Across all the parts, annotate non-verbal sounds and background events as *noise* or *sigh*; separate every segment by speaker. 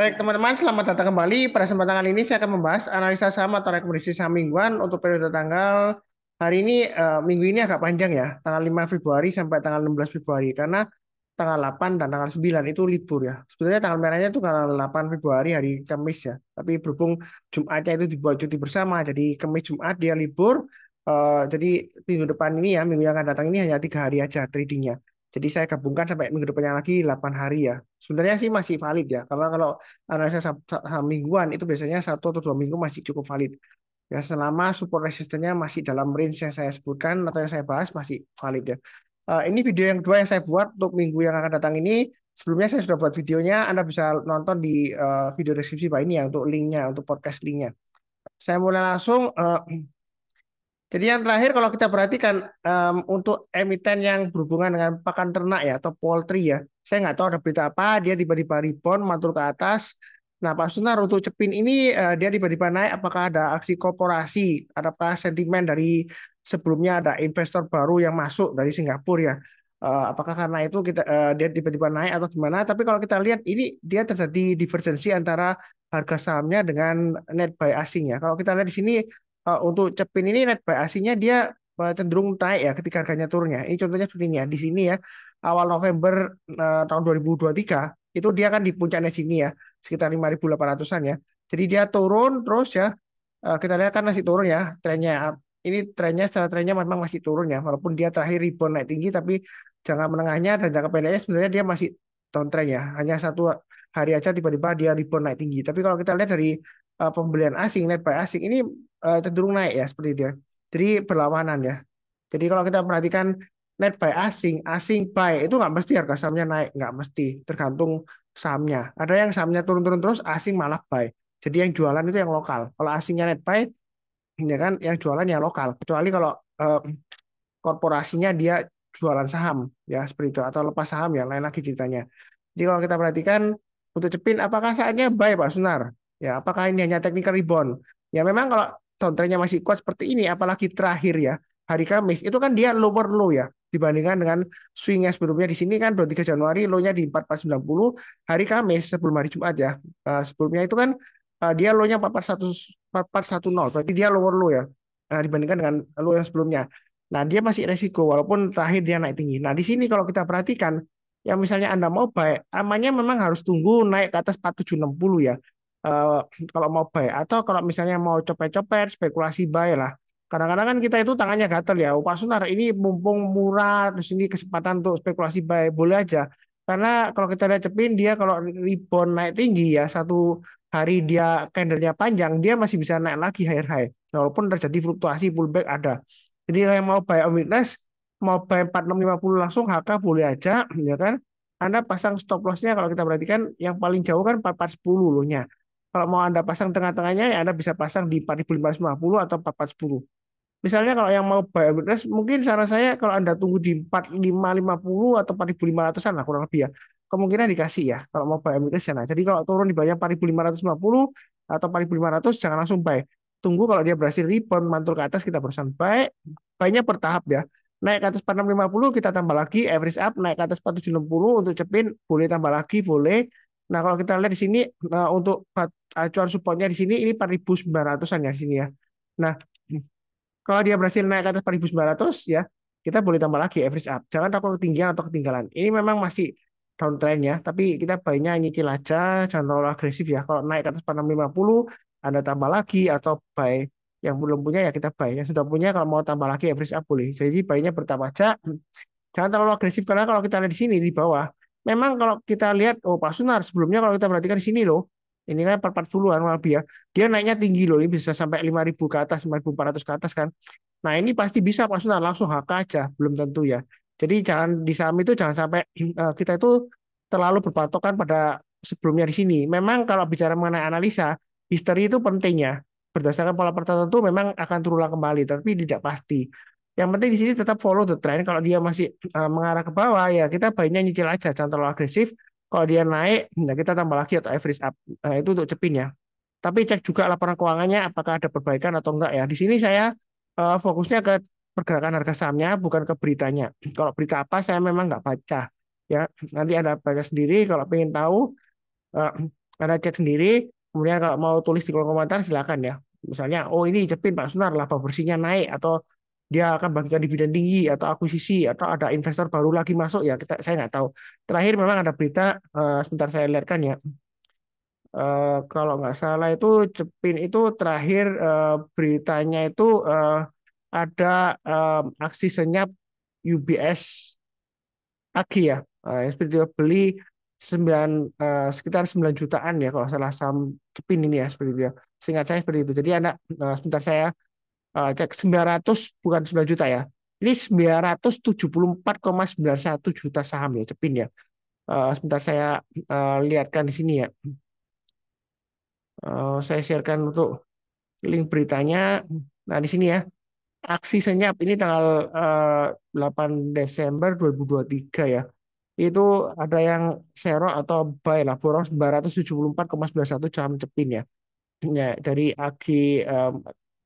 Speaker 1: Baik teman-teman, selamat datang kembali. Pada kesempatan kali ini saya akan membahas analisa saham atau rekomendasi saham mingguan untuk periode tanggal hari ini eh, minggu ini agak panjang ya, tanggal 5 Februari sampai tanggal 16 Februari karena tanggal 8 dan tanggal 9 itu libur ya. sebetulnya tanggal merahnya itu tanggal 8 Februari hari Kamis ya, tapi berhubung Jumatnya itu dibuat cuti bersama, jadi Kamis Jumat dia libur. Eh, jadi minggu depan ini ya, minggu yang akan datang ini hanya tiga hari aja tradingnya. Jadi saya gabungkan sampai minggu depannya lagi 8 hari ya. Sebenarnya sih masih valid ya, karena kalau analisa saham, mingguan itu biasanya satu atau dua minggu masih cukup valid. Ya selama support resistennya masih dalam range yang saya sebutkan atau yang saya bahas masih valid ya. Eh, ini video yang kedua yang saya buat untuk minggu yang akan datang ini. Sebelumnya saya sudah buat videonya, Anda bisa nonton di eh, video deskripsi pak ini ya untuk linknya, untuk podcast linknya. Saya mulai langsung. Eh, jadi yang terakhir kalau kita perhatikan um, untuk emiten yang berhubungan dengan pakan ternak ya atau poultry ya, saya nggak tahu ada berita apa dia tiba-tiba rebound mantul ke atas. Nah Pak Sunar untuk cepin ini uh, dia tiba-tiba naik apakah ada aksi korporasi, apa sentimen dari sebelumnya ada investor baru yang masuk dari Singapura ya. Uh, apakah karena itu kita uh, dia tiba-tiba naik atau gimana? Tapi kalau kita lihat ini dia terjadi divergensi antara harga sahamnya dengan net buy asingnya. Kalau kita lihat di sini Eh, untuk cepin ini net buy asingnya dia eh, cenderung naik ya ketika harganya turunnya. Ini contohnya seperti ini ya. Di sini ya awal November uh, tahun 2023 itu dia kan di puncaknya sini ya sekitar 5.800-an ya. Jadi dia turun terus ya uh, kita lihat kan masih turun ya trennya. Ini trennya secara trennya memang masih turun ya walaupun dia terakhir rebound naik tinggi tapi jangka menengahnya dan jangka pendeknya sebenarnya dia masih downtrend ya. Hanya satu hari aja tiba-tiba dia rebound naik tinggi. Tapi kalau kita lihat dari pembelian asing, net buy asing ini uh, cenderung naik ya seperti itu ya. Jadi berlawanan ya. Jadi kalau kita perhatikan net buy asing, asing buy itu nggak mesti harga sahamnya naik, nggak mesti tergantung sahamnya. Ada yang sahamnya turun-turun terus, asing malah buy. Jadi yang jualan itu yang lokal. Kalau asingnya net buy, ya kan yang jualan yang lokal. Kecuali kalau eh, korporasinya dia jualan saham ya seperti itu atau lepas saham ya lain lagi ceritanya. Jadi kalau kita perhatikan untuk cepin apakah saatnya buy Pak Sunar? Ya, apakah ini hanya technical rebound? Ya memang kalau downtrendnya masih kuat seperti ini, apalagi terakhir ya hari Kamis, itu kan dia lower low ya dibandingkan dengan swingnya sebelumnya di sini kan 23 Januari low-nya di 4490 hari Kamis sebelum hari Jumat ya eh, sebelumnya itu kan eh, dia low-nya 4410 berarti dia lower low ya eh, dibandingkan dengan low yang sebelumnya nah dia masih resiko walaupun terakhir dia naik tinggi nah di sini kalau kita perhatikan yang misalnya Anda mau buy, amannya memang harus tunggu naik ke atas 4760 ya. Eh, kalau mau buy atau kalau misalnya mau copet-copet spekulasi buy lah kadang-kadang kan kita itu tangannya gatel ya Pak Sunar ini mumpung murah terus ini kesempatan untuk spekulasi buy boleh aja karena kalau kita lihat cepin dia kalau rebound naik tinggi ya satu hari dia candlenya panjang dia masih bisa naik lagi higher high walaupun terjadi fluktuasi pullback ada jadi yang mau buy on weakness mau buy 4650 langsung HK boleh aja ya kan anda pasang stop lossnya kalau kita perhatikan yang paling jauh kan 4410 lohnya kalau mau Anda pasang tengah-tengahnya, ya Anda bisa pasang di 4550 atau 4410. Misalnya kalau yang mau buy address, mungkin saran saya kalau Anda tunggu di 4550 atau 4500-an lah kurang lebih ya. Kemungkinan dikasih ya kalau mau buy address ya. Nah, jadi kalau turun di banyak 4550 atau 4500 jangan langsung buy. Tunggu kalau dia berhasil rebound mantul ke atas kita barusan buy. Buy-nya bertahap ya naik ke atas 4650 kita tambah lagi average up naik ke atas 4760 untuk cepin boleh tambah lagi boleh Nah, kalau kita lihat di sini nah, untuk acuan eh, supportnya di sini ini 4.900-an ya di sini ya. Nah, kalau dia berhasil naik ke atas 4.900 ya, kita boleh tambah lagi average up. Jangan takut ketinggian atau ketinggalan. Ini memang masih downtrend ya, tapi kita baiknya nyicil aja, jangan terlalu agresif ya. Kalau naik ke atas 4650, Anda tambah lagi atau buy yang belum punya ya kita buy. Yang sudah punya kalau mau tambah lagi average up boleh. Jadi buy-nya bertambah aja. Jangan terlalu agresif karena kalau kita lihat di sini di bawah memang kalau kita lihat oh Pak Sunar sebelumnya kalau kita perhatikan di sini loh ini kan per 40-an lebih ya. Dia naiknya tinggi loh, ini bisa sampai 5.000 ke atas, 5.400 ke atas kan. Nah ini pasti bisa Pak Sunar langsung HK aja, belum tentu ya. Jadi jangan di saham itu jangan sampai eh, kita itu terlalu berpatokan pada sebelumnya di sini. Memang kalau bicara mengenai analisa, history itu pentingnya. Berdasarkan pola tertentu memang akan terulang kembali, tapi tidak pasti. Yang penting di sini tetap follow the trend. Kalau dia masih uh, mengarah ke bawah ya kita baiknya nyicil aja, jangan terlalu agresif. Kalau dia naik, nah kita tambah lagi atau average up. Nah, itu untuk cepin ya. Tapi cek juga laporan keuangannya apakah ada perbaikan atau enggak ya. Di sini saya uh, fokusnya ke pergerakan harga sahamnya bukan ke beritanya. Kalau berita apa saya memang nggak baca ya. Nanti Anda baca sendiri kalau ingin tahu uh, Anda cek sendiri. Kemudian kalau mau tulis di kolom komentar silakan ya. Misalnya oh ini cepin Pak Sunar laba bersihnya naik atau dia akan bagikan dividen tinggi atau akuisisi atau ada investor baru lagi masuk ya kita saya nggak tahu terakhir memang ada berita uh, sebentar saya lihatkan ya uh, kalau nggak salah itu cepin itu terakhir uh, beritanya itu uh, ada um, aksi senyap UBS lagi ya uh, seperti beli 9 uh, sekitar 9 jutaan ya kalau salah saham cepin ini ya seperti itu ya seingat saya seperti itu jadi anak uh, sebentar saya cek cek 900 bukan 9 juta ya. Ini 974,91 juta saham ya Cepin ya. Eh, sebentar saya eh, lihatkan di sini ya. Uh, saya sharekan untuk link beritanya. Nah di sini ya. Aksi senyap ini tanggal uh, 8 Desember 2023 ya. Itu ada yang sero atau buy lah borong 974,91 saham Cepin ya ya dari AG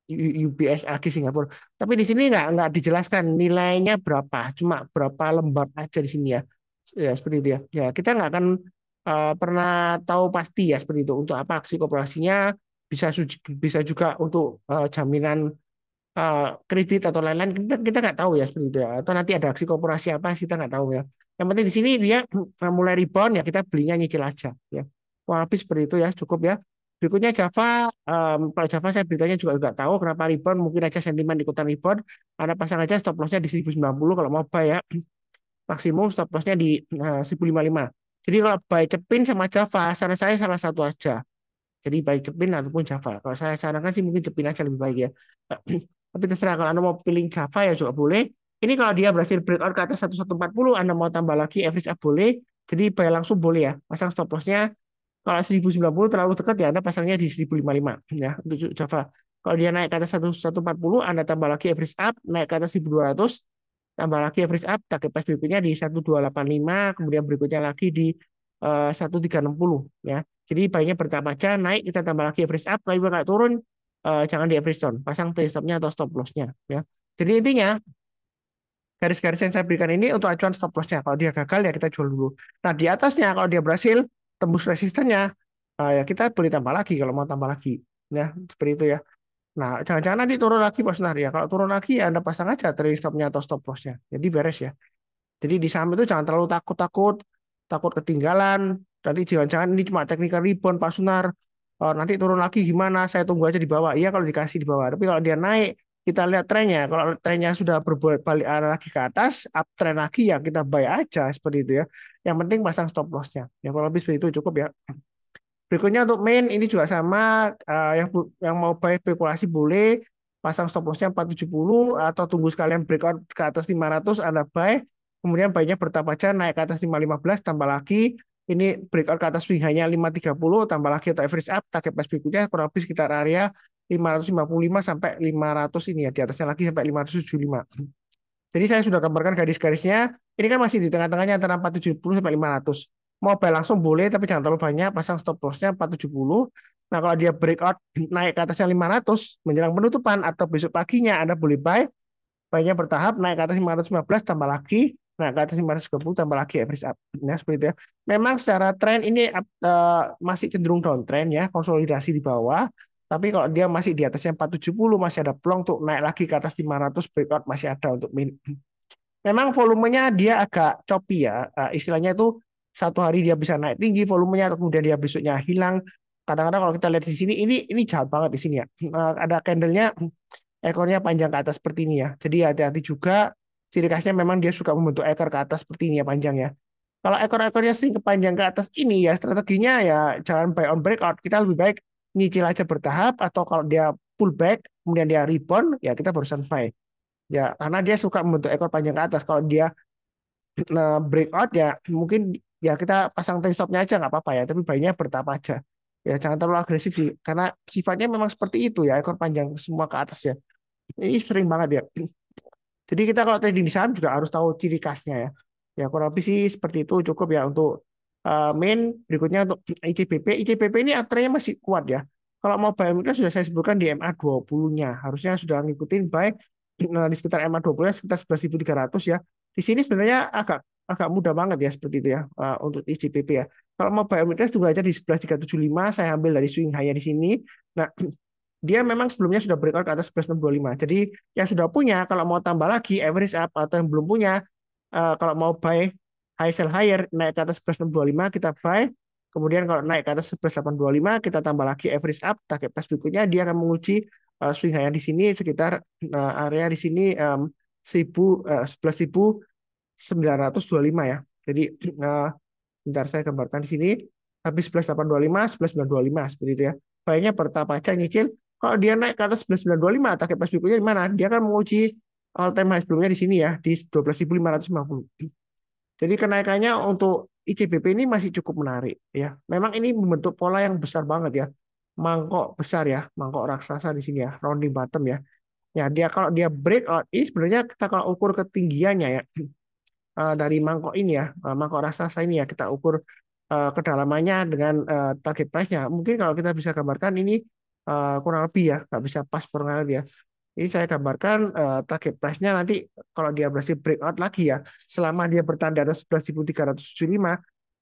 Speaker 1: UBS AG Singapura. Tapi di sini nggak nggak dijelaskan nilainya berapa, cuma berapa lembar aja di sini ya. Ya seperti itu ya. Ya kita nggak akan uh, pernah tahu pasti ya seperti itu untuk apa aksi kooperasinya bisa bisa juga untuk uh, jaminan uh, kredit atau lain-lain kita kita nggak tahu ya seperti itu ya. Atau nanti ada aksi kooperasi apa sih kita nggak tahu ya. Yang penting di sini dia mulai rebound ya kita belinya nyicil aja ya. Wah, habis seperti itu ya cukup ya. Berikutnya Java, um, kalau Java saya beritanya juga nggak tahu kenapa rebound, mungkin aja sentimen ikutan rebound. Anda pasang aja stop lossnya di 1090 kalau mau buy ya. Maksimum stop lossnya di eh, uh, 1055. Jadi kalau buy cepin sama Java, saran saya salah satu aja. Jadi baik cepin ataupun Java. Kalau saya sarankan sih mungkin cepin aja lebih baik ya. *clears throat* Tapi terserah kalau Anda mau pilih Java ya juga boleh. Ini kalau dia berhasil breakout ke atas 1140, Anda mau tambah lagi average up boleh. Jadi buy langsung boleh ya. Pasang stop lossnya kalau 1090 terlalu dekat ya Anda pasangnya di 1055 ya untuk Java. Kalau dia naik ke atas 1140 Anda tambah lagi average up, naik ke atas 1200 tambah lagi average up, target price berikutnya di 1285, kemudian berikutnya lagi di eh, uh, 1360 ya. Jadi baiknya bertambah aja naik kita tambah lagi average up, Kalau kalau turun uh, jangan di average down, pasang play stopnya atau stop loss-nya ya. Jadi intinya garis-garis yang saya berikan ini untuk acuan stop loss-nya. Kalau dia gagal ya kita jual dulu. Nah di atasnya kalau dia berhasil tembus resistennya uh, ya kita boleh tambah lagi kalau mau tambah lagi ya seperti itu ya nah jangan-jangan nanti turun lagi Pak nari ya kalau turun lagi ya anda pasang aja trailing stopnya atau stop lossnya jadi beres ya jadi di saham itu jangan terlalu takut-takut takut ketinggalan nanti jangan-jangan ini cuma teknikal rebound Pak Sunar oh, nanti turun lagi gimana saya tunggu aja di bawah iya kalau dikasih di bawah tapi kalau dia naik kita lihat trennya. Kalau trennya sudah berbalik balik arah lagi ke atas, uptrend lagi ya kita buy aja seperti itu ya. Yang penting pasang stop lossnya. Ya kalau lebih seperti itu cukup ya. Berikutnya untuk main ini juga sama eh, yang yang mau buy spekulasi boleh pasang stop lossnya 470 atau tunggu sekalian breakout ke atas 500 Anda buy kemudian baiknya bertahap aja naik ke atas 515 tambah lagi ini breakout ke atas swing hanya 530 tambah lagi atau average up target price berikutnya kurang lebih sekitar area 555 sampai 500 ini ya di atasnya lagi sampai 575. Jadi saya sudah gambarkan garis-garisnya. Ini kan masih di tengah-tengahnya antara 470 sampai 500. Mau buy langsung boleh tapi jangan terlalu banyak, pasang stop loss-nya 470. Nah, kalau dia breakout *clears throat* naik ke atasnya 500 menjelang penutupan atau besok paginya Anda boleh buy. Buy-nya bertahap naik ke atas 515 tambah lagi Nah, ke atas 530 tambah lagi average Nah, seperti itu ya. Memang secara tren ini uh, masih cenderung downtrend ya, konsolidasi di bawah. Tapi kalau dia masih di atasnya 470 masih ada peluang untuk naik lagi ke atas 500 breakout masih ada untuk min. Memang volumenya dia agak choppy ya. Uh, istilahnya itu satu hari dia bisa naik tinggi volumenya kemudian dia besoknya hilang. Kadang-kadang kalau kita lihat di sini ini ini jahat banget di sini ya. Uh, ada candlenya ekornya panjang ke atas seperti ini ya. Jadi hati-hati juga ciri khasnya memang dia suka membentuk ekor ke atas seperti ini ya panjang ya. Kalau ekor-ekornya sih kepanjang ke atas ini ya strateginya ya jangan buy on breakout. Kita lebih baik nyicil aja bertahap atau kalau dia pullback kemudian dia rebound ya kita barusan buy. Ya karena dia suka membentuk ekor panjang ke atas. Kalau dia nah, *clears throat* breakout ya mungkin ya kita pasang trade stopnya aja nggak apa-apa ya. Tapi baiknya bertahap aja. Ya jangan terlalu agresif sih karena sifatnya memang seperti itu ya ekor panjang semua ke atas ya. Ini sering banget ya *clears throat* Jadi kita kalau trading di saham juga harus tahu ciri khasnya ya. Ya kurang lebih sih seperti itu cukup ya untuk uh, main. Berikutnya untuk ICBP. ICBP ini antrenya masih kuat ya. Kalau mau buy mid sudah saya sebutkan di MA 20-nya. Harusnya sudah ngikutin baik *clears throat* nah, eh, di sekitar MA 20 nya sekitar 11.300 ya. Di sini sebenarnya agak agak mudah banget ya seperti itu ya eh, untuk ICBP ya. Kalau mau buy on juga aja di 11375 saya ambil dari swing high di sini. Nah, *clears throat* dia memang sebelumnya sudah breakout ke atas 11.25. Jadi yang sudah punya kalau mau tambah lagi average up atau yang belum punya eh, kalau mau buy high sell higher naik ke atas 11.25 kita buy. Kemudian kalau naik ke atas 1825 kita tambah lagi average up target pas berikutnya dia akan menguji eh, swing high di sini sekitar eh, area di sini um, 1000 uh, 11.925 ya. Jadi uh, *clears throat* saya gambarkan di sini habis 1825 11925 seperti itu ya. Baiknya pertama aja nyicil kalau dia naik ke atas 19925 target price berikutnya di mana? Dia akan menguji all time high sebelumnya di sini ya di 12.550. Jadi kenaikannya untuk ICBP ini masih cukup menarik ya. Memang ini membentuk pola yang besar banget ya. Mangkok besar ya, mangkok raksasa di sini ya, rounding bottom ya. Ya, dia kalau dia break out ini sebenarnya kita kalau ukur ketinggiannya ya *clears throat* eh, dari mangkok ini ya, eh, mangkok raksasa ini ya kita ukur eh, kedalamannya dengan target price-nya. Mungkin kalau kita bisa gambarkan ini uh, kurang lebih ya nggak bisa pas kurang lebih ya ini saya gambarkan uh, target price-nya nanti kalau dia berhasil breakout lagi ya, selama dia bertanda atas 11.375,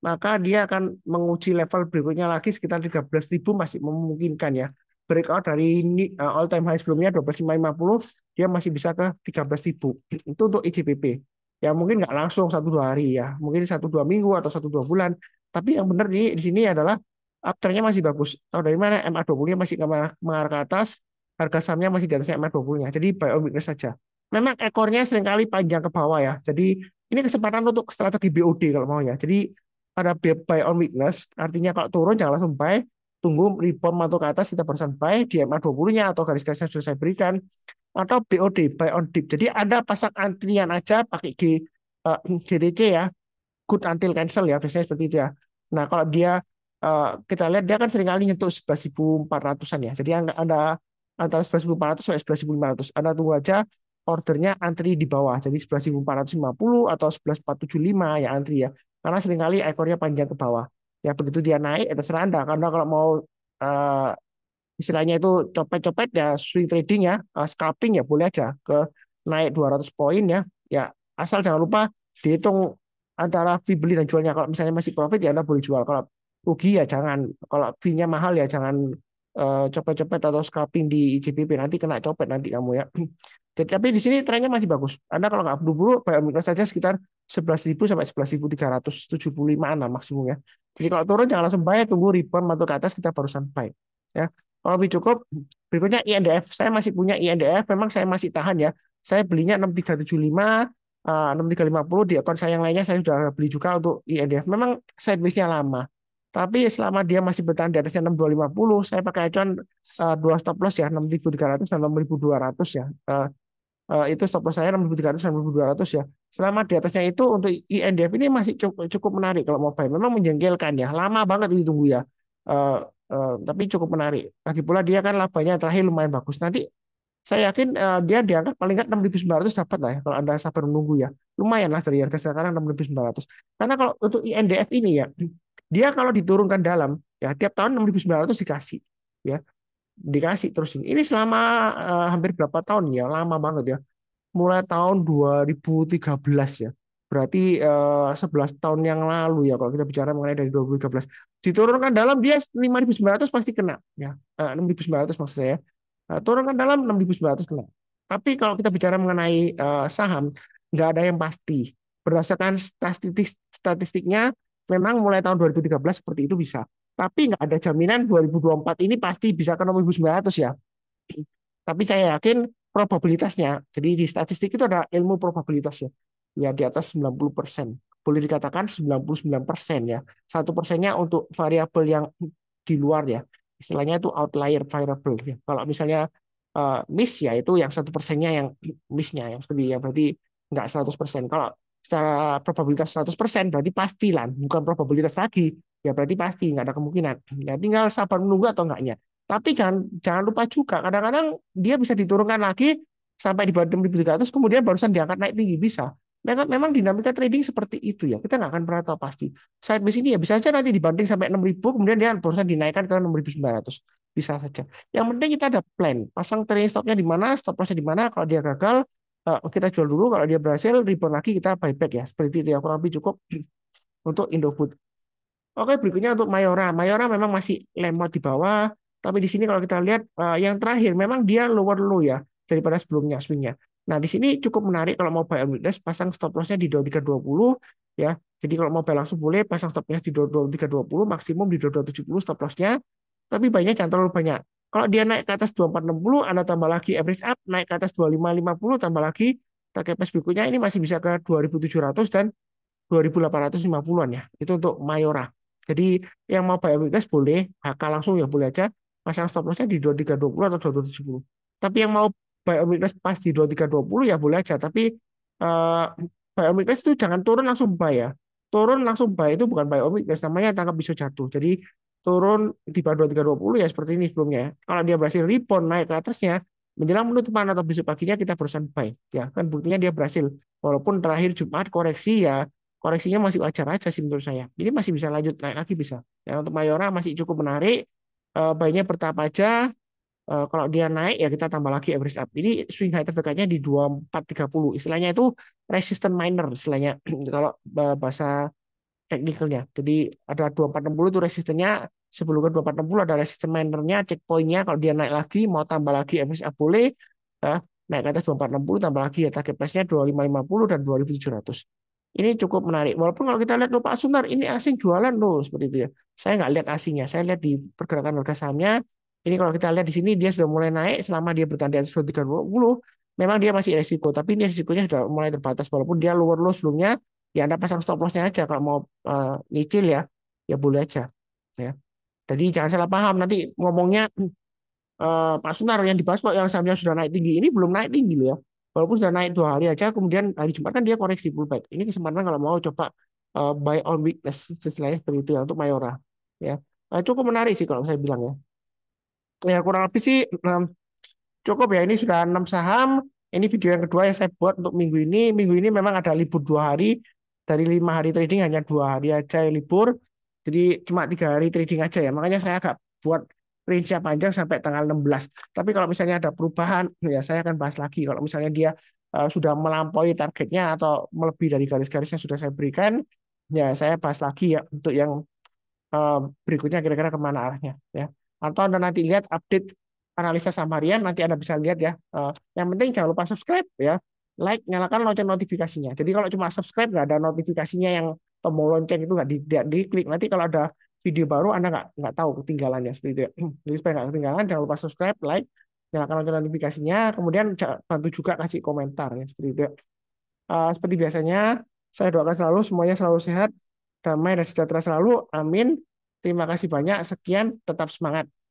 Speaker 1: maka dia akan menguji level berikutnya lagi sekitar 13.000 masih memungkinkan ya. Breakout dari ini, uh, eh, all time high sebelumnya 12.550, dia masih bisa ke 13.000. Itu untuk ICPP. Ya mungkin nggak langsung satu dua hari ya, mungkin satu dua minggu atau satu dua bulan. Tapi yang benar di, di sini adalah Afternya masih bagus. Tahu dari mana? MA20-nya masih mengarah ke atas, harga sahamnya masih di atas MA20-nya. Jadi buy on weakness saja. Memang ekornya seringkali panjang ke bawah ya. Jadi ini kesempatan untuk strategi BOD kalau mau ya. Jadi ada buy on weakness, artinya kalau turun jangan langsung buy, tunggu rebound atau ke atas kita barusan buy di MA20-nya atau garis-garis yang sudah saya berikan atau BOD buy on dip. Jadi ada pasang antrian aja pakai G, uh, eh, GTC ya. Good until cancel ya biasanya seperti itu ya. Nah, kalau dia Eh, kita lihat dia kan sering seringkali nyentuh 11.400-an ya. Jadi anda antara 11.400 sampai 11.500. Anda tunggu aja ordernya antri di bawah. Jadi 11.450 atau 11.475 ya antri ya. Karena sering kali ekornya panjang ke bawah. Ya begitu dia naik ada ya terserah Anda. Karena kalau mau uh, istilahnya itu copet-copet ya swing trading ya, uh, scalping ya boleh aja ke naik 200 poin ya. Ya asal jangan lupa dihitung antara fee beli dan jualnya. Kalau misalnya masih profit ya Anda boleh jual. Kalau rugi ya jangan kalau fee-nya mahal ya jangan copet eh, copet-copet atau scalping di IGPP nanti kena copet nanti kamu ya. *clears throat* Jadi, tapi di sini trennya masih bagus. Anda kalau nggak buru-buru bayar on saja sekitar 11.000 sampai 11.375 maksimum ya. Jadi kalau turun jangan langsung bayar, tunggu rebound atau ke atas kita baru sampai. Ya. Kalau lebih cukup, berikutnya INDF. Saya masih punya INDF, memang saya masih tahan ya. Saya belinya 6375, 6350 eh, di akun saya yang lainnya saya sudah beli juga untuk INDF. Memang saya nya lama. Tapi selama dia masih bertahan di atasnya 6250, saya pakai acuan eh, dua stop loss ya 6300 dan 6200 ya. Uh, itu stop loss saya 6300 dan 6200 ya. Selama di atasnya itu untuk INDF ini masih cukup, menarik kalau mau buy. Memang menjengkelkan ya. Lama banget ditunggu ya. Uh, tapi cukup menarik. Lagi pula dia kan labanya terakhir lumayan bagus. Nanti saya yakin uh, dia diangkat paling nggak 6.900 dapat lah ya kalau Anda sabar menunggu ya. Lumayan lah dari harga sekarang 6.900. Karena kalau untuk INDF ini ya dia kalau diturunkan dalam, ya tiap tahun 6.900 dikasih, ya dikasih terus. Ini selama uh, hampir berapa tahun ya, lama banget ya. Mulai tahun 2013 ya. Berarti uh, eh, 11 tahun yang lalu ya kalau kita bicara mengenai dari 2013. Diturunkan dalam dia 5.900 pasti kena ya. Uh, eh, 6.900 maksud saya. Uh, turunkan dalam 6.900 kena. Tapi kalau kita bicara mengenai uh, saham, nggak ada yang pasti. Berdasarkan statistik statistiknya memang mulai tahun 2013 seperti itu bisa. Tapi nggak ada jaminan 2024 ini pasti bisa ke 6.900 ya. Tapi saya yakin probabilitasnya, jadi di statistik itu ada ilmu probabilitasnya, ya di atas 90 persen. Boleh dikatakan 99 persen ya. Satu persennya untuk variabel yang di luar ya. Istilahnya itu outlier variable. Ya. Kalau misalnya uh, miss ya itu yang satu persennya yang missnya yang seperti ya berarti nggak 100 persen. Kalau secara probabilitas 100%, berarti pasti lah, bukan probabilitas lagi. Ya berarti pasti, nggak ada kemungkinan. Ya tinggal sabar menunggu atau enggaknya. Tapi jangan jangan lupa juga, kadang-kadang dia bisa diturunkan lagi sampai di bottom 1300, kemudian barusan diangkat naik tinggi, bisa. Memang, memang dinamika trading seperti itu ya. Kita nggak akan pernah tahu pasti. Saat di sini ya bisa saja nanti dibanding sampai 6000 kemudian dia barusan dinaikkan ke 6900. Bisa saja. Yang penting kita ada plan. Pasang trading stopnya di mana, stop lossnya di mana. Kalau dia gagal, Eh, kita jual dulu kalau dia berhasil return lagi kita buyback ya seperti itu ya kurang lebih cukup *clears throat* untuk Indofood. Oke berikutnya untuk Mayora. Mayora memang masih lemot di bawah tapi di sini kalau kita lihat eh, yang terakhir memang dia lower low ya daripada sebelumnya swingnya. Nah di sini cukup menarik kalau mau buy on weakness pasang stop lossnya di 2320 ya. Jadi kalau mau buy langsung boleh pasang stopnya di 2320 maksimum di 2270 stop lossnya. Tapi banyak jangan terlalu banyak. Kalau dia naik ke atas 2460, Anda tambah lagi average up, naik ke atas 2550, tambah lagi target price berikutnya ini masih bisa ke 2700 dan 2850-an ya. Itu untuk Mayora. Jadi yang mau buy weakness boleh, HK langsung ya boleh aja. Pasang stop loss-nya di 2320 atau 2770. Tapi yang mau buy weakness pas di 2320 ya boleh aja. Tapi uh, buy weakness itu jangan turun langsung buy ya. Turun langsung buy itu bukan buy weakness, namanya tangkap bisa jatuh. Jadi turun di bawah 2320 ya seperti ini sebelumnya. Kalau dia berhasil rebound naik ke atasnya, menjelang penutupan atau besok paginya kita berusaha buy. Ya, kan buktinya dia berhasil. Walaupun terakhir Jumat koreksi ya, koreksinya masih wajar aja sih menurut saya. Ini masih bisa lanjut naik lagi bisa. Ya, untuk Mayora masih cukup menarik. Uh, baiknya bertahap aja. Eh, kalau dia naik ya kita tambah lagi average up. Ini swing high terdekatnya di 2430. Istilahnya itu resisten minor istilahnya *clears throat* kalau eh, bahasa teknikalnya. Jadi ada 2460 itu resistennya, sebelum ke 2460 ada resisten minernya, checkpointnya kalau dia naik lagi mau tambah lagi MSA boleh, eh, naik ke atas 2460 tambah lagi ya target price-nya 2550 dan 2700. Ini cukup menarik. Walaupun kalau kita lihat loh Pak Sunar ini asing jualan loh seperti itu ya. Saya nggak lihat asingnya, saya lihat di pergerakan harga sahamnya. Ini kalau kita lihat di sini dia sudah mulai naik selama dia bertahan di atas memang dia masih resiko, tapi ini resikonya sudah mulai terbatas walaupun dia lower low sebelumnya ya Anda pasang stop lossnya aja kalau mau uh, nyicil ya ya boleh aja ya jadi jangan salah paham nanti ngomongnya uh, Pak Sunar yang di Pak yang sahamnya sudah naik tinggi ini belum naik tinggi loh ya walaupun sudah naik dua hari aja kemudian hari Jumat kan dia koreksi pullback ini kesempatan kalau mau coba uh, buy on weakness istilahnya seperti itu ya untuk Mayora ya uh, cukup menarik sih kalau saya bilang ya ya kurang lebih sih um, cukup ya ini sudah enam saham ini video yang kedua yang saya buat untuk minggu ini. Minggu ini memang ada libur dua hari, dari lima hari trading hanya dua hari aja libur jadi cuma tiga hari trading aja ya makanya saya agak buat range panjang sampai tanggal 16 tapi kalau misalnya ada perubahan ya saya akan bahas lagi kalau misalnya dia eh, sudah melampaui targetnya atau melebihi dari garis-garis yang sudah saya berikan ya saya bahas lagi ya untuk yang eh, berikutnya kira-kira kemana arahnya ya atau anda nanti lihat update analisa samarian nanti anda bisa lihat ya eh, yang penting jangan lupa subscribe ya like, nyalakan lonceng notifikasinya. Jadi kalau cuma subscribe nggak ada notifikasinya yang tombol lonceng itu nggak di, klik. Nanti kalau ada video baru Anda nggak nggak tahu ketinggalannya seperti itu. Ya. *clears throat* Jadi supaya nggak ketinggalan jangan lupa subscribe, like, nyalakan lonceng notifikasinya. Kemudian bantu juga kasih komentar ya seperti itu. Uh, seperti biasanya saya doakan selalu semuanya selalu sehat, damai dan sejahtera selalu. Amin. Terima kasih banyak. Sekian. Tetap semangat.